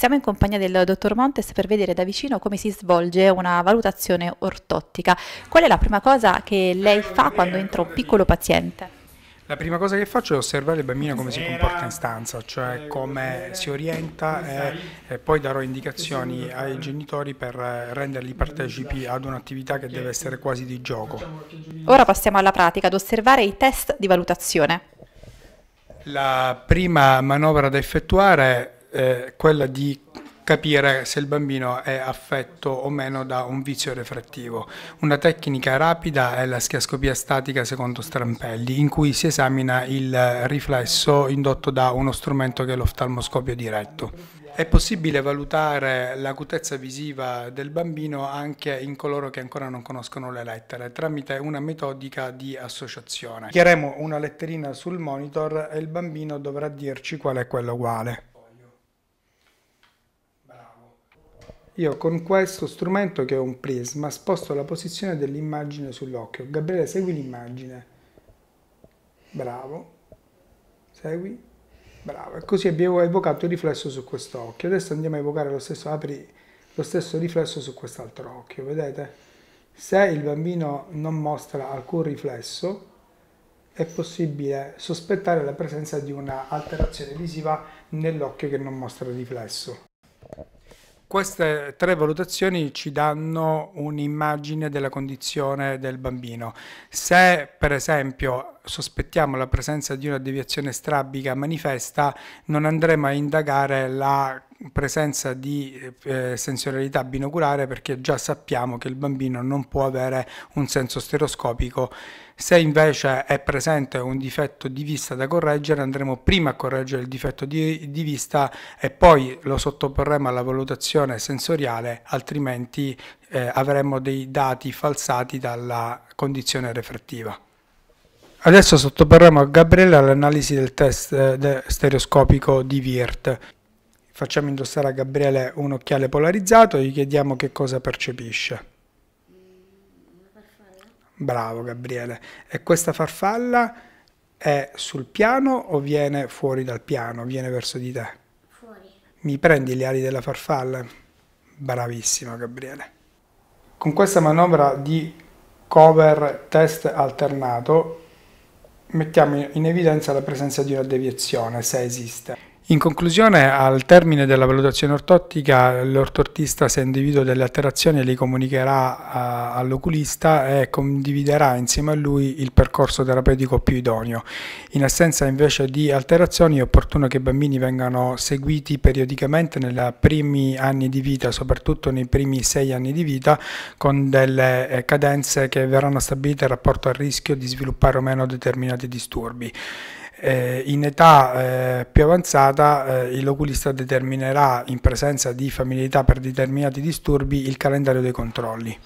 Siamo in compagnia del dottor Montes per vedere da vicino come si svolge una valutazione ortottica. Qual è la prima cosa che lei fa quando entra un piccolo paziente? La prima cosa che faccio è osservare il bambino come si comporta in stanza, cioè come si orienta eh, e, poi darò indicazioni ai genitori per eh, renderli partecipi ad un'attività che deve essere quasi di gioco. Ora passiamo alla pratica, ad osservare i test di valutazione. La prima manovra da effettuare eh, quella di capire se il bambino è affetto o meno da un vizio refrattivo. Una tecnica rapida è la schiascopia statica secondo Strampelli, in cui si esamina il riflesso indotto da uno strumento che è l'oftalmoscopio diretto. È possibile valutare l'acutezza visiva del bambino anche in coloro che ancora non conoscono le lettere tramite una metodica di associazione. Chiaremo una letterina sul monitor e il bambino dovrà dirci qual è quello uguale. Io con questo strumento che è un prisma sposto la posizione dell'immagine sull'occhio. Gabriele segui l'immagine. Bravo. Segui. Bravo. E così abbiamo evocato il riflesso su questo occhio. Adesso andiamo a evocare lo stesso, apri lo stesso riflesso su quest'altro occhio. Vedete? Se il bambino non mostra alcun riflesso, è possibile sospettare la presenza di una alterazione visiva nell'occhio che non mostra riflesso. Queste tre valutazioni ci danno un'immagine della condizione del bambino. Se per esempio sospettiamo la presenza di una deviazione strabica manifesta, non andremo a indagare la presenza di eh, sensorialità binoculare perché già sappiamo che il bambino non può avere un senso stereoscopico. Se invece è presente un difetto di vista da correggere, andremo prima a correggere il difetto di, di vista e poi lo sottoporremo alla valutazione sensoriale, altrimenti eh, avremo dei dati falsati dalla condizione refrattiva. Adesso sottoporremo a Gabriella l'analisi del test eh, stereoscopico di Wirt. Facciamo indossare a Gabriele un occhiale polarizzato e gli chiediamo che cosa percepisce. Bravo Gabriele. E questa farfalla è sul piano o viene fuori dal piano, viene verso di te? Fuori. Mi prendi le ali della farfalla? Bravissima Gabriele. Con questa manovra di cover test alternato mettiamo in evidenza la presenza di una deviazione, se esiste. In conclusione, al termine della valutazione ortottica, l'ortortista, se individua delle alterazioni, li comunicherà eh, all'oculista e condividerà insieme a lui il percorso terapeutico più idoneo. In assenza invece di alterazioni è opportuno che i bambini vengano seguiti periodicamente nei primi anni di vita, soprattutto nei primi sei anni di vita, con delle eh, cadenze che verranno stabilite in rapporto al rischio di sviluppare o meno determinati disturbi. Eh, in età eh, più avanzata eh, l'oculista determinerà in presenza di familiarità per determinati disturbi il calendario dei controlli.